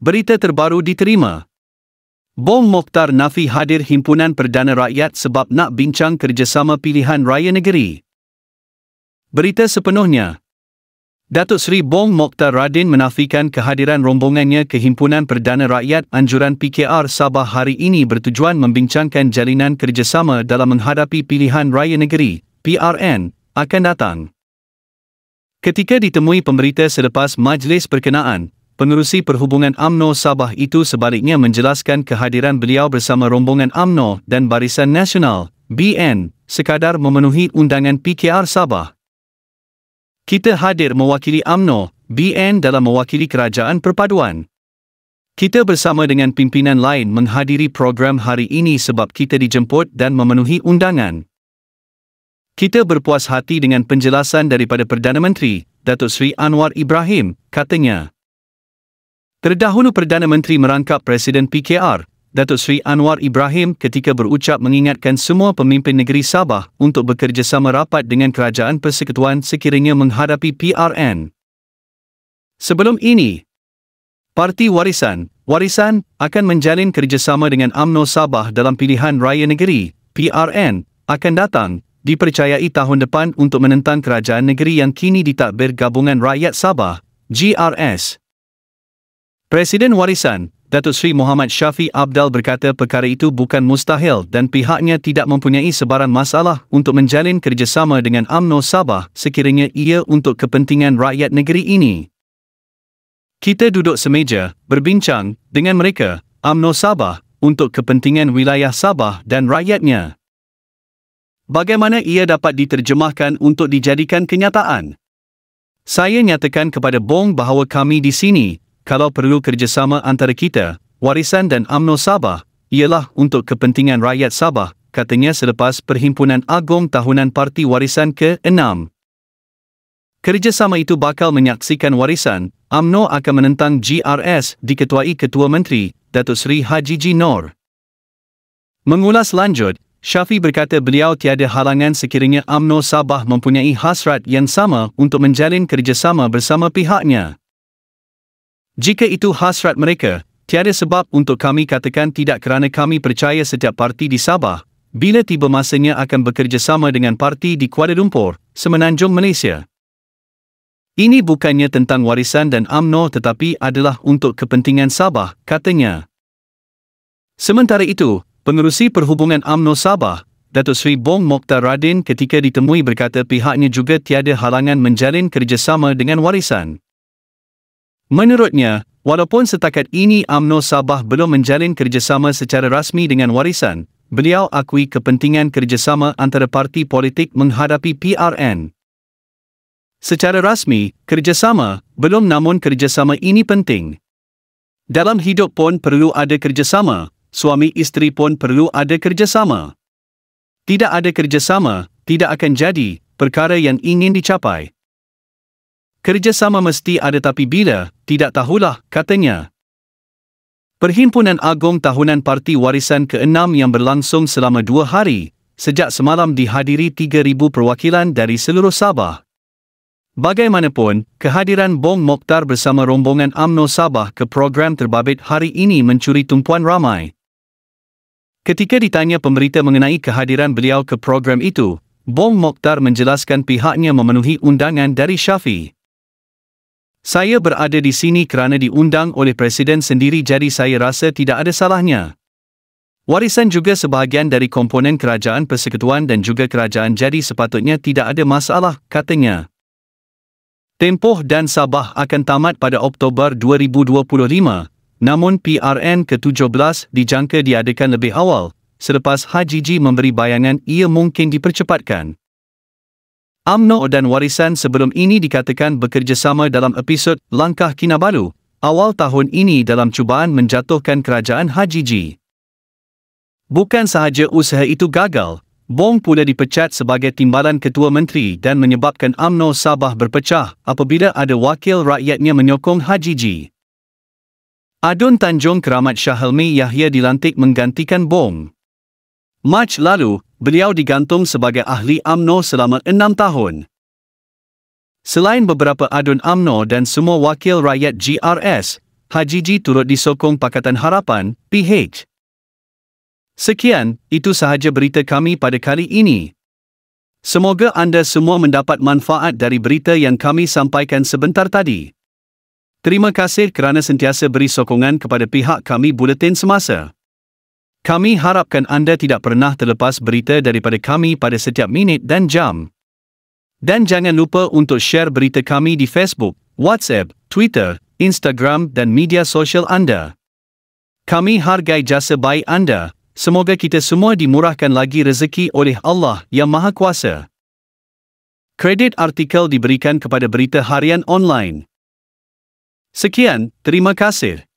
berita terbaru diterima. Bong Mokhtar Nafi hadir himpunan Perdana Rakyat sebab nak bincang kerjasama pilihan raya negeri. Berita sepenuhnya. Datuk Seri Bong Mokhtar Radin menafikan kehadiran rombongannya ke Himpunan Perdana Rakyat Anjuran PKR Sabah hari ini bertujuan membincangkan jalinan kerjasama dalam menghadapi pilihan raya negeri, PRN, akan datang. Ketika ditemui pemerintah selepas Majlis Perkenaan, Pengerusi Perhubungan AMNO Sabah itu sebaliknya menjelaskan kehadiran beliau bersama rombongan AMNO dan Barisan Nasional BN sekadar memenuhi undangan PKR Sabah. Kita hadir mewakili AMNO BN dalam mewakili kerajaan perpaduan. Kita bersama dengan pimpinan lain menghadiri program hari ini sebab kita dijemput dan memenuhi undangan. Kita berpuas hati dengan penjelasan daripada Perdana Menteri, Datuk Sri Anwar Ibrahim, katanya. Terdahulu Perdana Menteri merangkap Presiden PKR, Datuk Sri Anwar Ibrahim ketika berucap mengingatkan semua pemimpin negeri Sabah untuk bekerjasama rapat dengan Kerajaan Persekutuan sekiranya menghadapi PRN. Sebelum ini, Parti Warisan, Warisan akan menjalin kerjasama dengan Amno Sabah dalam pilihan raya negeri, PRN, akan datang, dipercayai tahun depan untuk menentang kerajaan negeri yang kini ditakbir Gabungan Rakyat Sabah, GRS. Presiden Warisan, Datuk Sri Muhammad Syafi Abdal berkata perkara itu bukan mustahil dan pihaknya tidak mempunyai sebarang masalah untuk menjalin kerjasama dengan AMNO Sabah sekiranya ia untuk kepentingan rakyat negeri ini. Kita duduk semeja, berbincang dengan mereka, AMNO Sabah, untuk kepentingan wilayah Sabah dan rakyatnya. Bagaimana ia dapat diterjemahkan untuk dijadikan kenyataan? Saya nyatakan kepada Bong bahawa kami di sini kalau perlu kerjasama antara kita, warisan dan UMNO Sabah, ialah untuk kepentingan rakyat Sabah, katanya selepas Perhimpunan Agong Tahunan Parti Warisan ke-6. Kerjasama itu bakal menyaksikan warisan, UMNO akan menentang GRS diketuai Ketua Menteri, Datuk Seri Haji G. Nor. Mengulas lanjut, Syafi berkata beliau tiada halangan sekiranya UMNO Sabah mempunyai hasrat yang sama untuk menjalin kerjasama bersama pihaknya. Jika itu hasrat mereka, tiada sebab untuk kami katakan tidak kerana kami percaya setiap parti di Sabah, bila tiba masanya akan bekerjasama dengan parti di Kuala Lumpur, Semenanjung Malaysia. Ini bukannya tentang warisan dan UMNO tetapi adalah untuk kepentingan Sabah, katanya. Sementara itu, pengerusi perhubungan UMNO Sabah, Datuk Sri Bong Mokhtar Radin ketika ditemui berkata pihaknya juga tiada halangan menjalin kerjasama dengan warisan. Menurutnya, walaupun setakat ini Amno Sabah belum menjalin kerjasama secara rasmi dengan warisan, beliau akui kepentingan kerjasama antara parti politik menghadapi PRN. Secara rasmi, kerjasama, belum namun kerjasama ini penting. Dalam hidup pun perlu ada kerjasama, suami isteri pun perlu ada kerjasama. Tidak ada kerjasama, tidak akan jadi perkara yang ingin dicapai. Kerjasama mesti ada tapi bila, tidak tahulah, katanya. Perhimpunan Agong Tahunan Parti Warisan ke-6 yang berlangsung selama dua hari, sejak semalam dihadiri 3,000 perwakilan dari seluruh Sabah. Bagaimanapun, kehadiran Bong Mokhtar bersama rombongan AMNO Sabah ke program terbabit hari ini mencuri tumpuan ramai. Ketika ditanya pemberita mengenai kehadiran beliau ke program itu, Bong Mokhtar menjelaskan pihaknya memenuhi undangan dari Syafi'i. Saya berada di sini kerana diundang oleh Presiden sendiri jadi saya rasa tidak ada salahnya. Warisan juga sebahagian dari komponen kerajaan persekutuan dan juga kerajaan jadi sepatutnya tidak ada masalah, katanya. Tempoh dan Sabah akan tamat pada Oktober 2025, namun PRN ke-17 dijangka diadakan lebih awal, selepas HGG memberi bayangan ia mungkin dipercepatkan. Amno dan Warisan sebelum ini dikatakan bekerjasama dalam episod Langkah Kinabalu awal tahun ini dalam cubaan menjatuhkan kerajaan Haji HGG. Bukan sahaja usaha itu gagal, Bong pula dipecat sebagai timbalan ketua menteri dan menyebabkan Amno Sabah berpecah apabila ada wakil rakyatnya menyokong Haji HGG. Adun Tanjung Keramat Shahalmi Yahya dilantik menggantikan Bong. Mac lalu, beliau digantung sebagai ahli AMNO selama enam tahun. Selain beberapa adun AMNO dan semua wakil rakyat GRS, Haji Ji turut disokong Pakatan Harapan, PH. Sekian, itu sahaja berita kami pada kali ini. Semoga anda semua mendapat manfaat dari berita yang kami sampaikan sebentar tadi. Terima kasih kerana sentiasa beri sokongan kepada pihak kami Buletin Semasa. Kami harapkan anda tidak pernah terlepas berita daripada kami pada setiap minit dan jam. Dan jangan lupa untuk share berita kami di Facebook, WhatsApp, Twitter, Instagram dan media sosial anda. Kami hargai jasa baik anda. Semoga kita semua dimurahkan lagi rezeki oleh Allah Yang Maha Kuasa. Kredit artikel diberikan kepada berita harian online. Sekian, terima kasih.